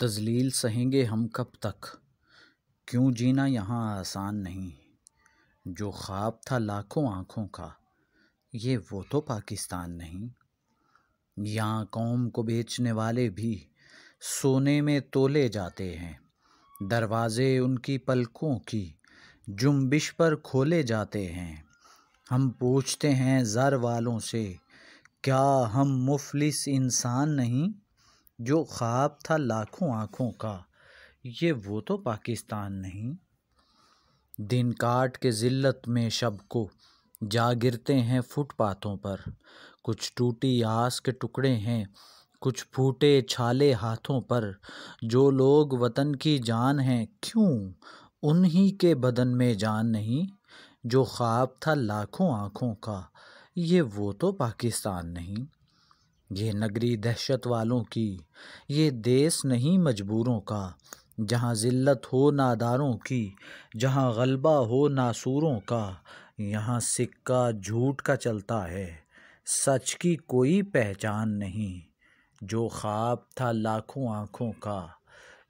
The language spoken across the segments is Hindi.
तजलील सहेंगे हम कब तक क्यों जीना यहाँ आसान नहीं जो ख्वाब था लाखों आँखों का ये वो तो पाकिस्तान नहीं यहाँ कौम को बेचने वाले भी सोने में तोले जाते हैं दरवाज़े उनकी पलकों की जुम्बिश पर खोले जाते हैं हम पूछते हैं ज़र वालों से क्या हम मुफलिस इंसान नहीं जो ख्वाब था लाखों आँखों का ये वो तो पाकिस्तान नहीं दिन काट के ज़िल्लत में शब को जागिरते हैं फुटपाथों पर कुछ टूटी आस के टुकड़े हैं कुछ फूटे छाले हाथों पर जो लोग वतन की जान हैं क्यों उन्हीं के बदन में जान नहीं जो ख्वाब था लाखों आँखों का ये वो तो पाकिस्तान नहीं ये नगरी दहशत वालों की ये देश नहीं मजबूरों का जहाँ ज़िल्लत हो नादारों की जहाँ गलबा हो नासूरों का यहाँ सिक्का झूठ का चलता है सच की कोई पहचान नहीं जो ख्वाब था लाखों आँखों का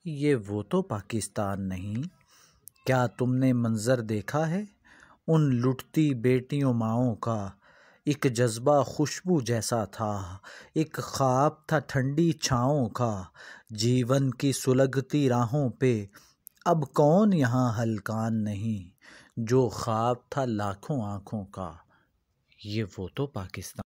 ये वो तो पाकिस्तान नहीं क्या तुमने मंज़र देखा है उन लुटती बेटियों माओं का एक जज्बा खुशबू जैसा था एक ख्वाब था ठंडी छाँव का जीवन की सुलगती राहों पे अब कौन यहाँ हलकान नहीं जो ख्वाब था लाखों आँखों का ये वो तो पाकिस्तान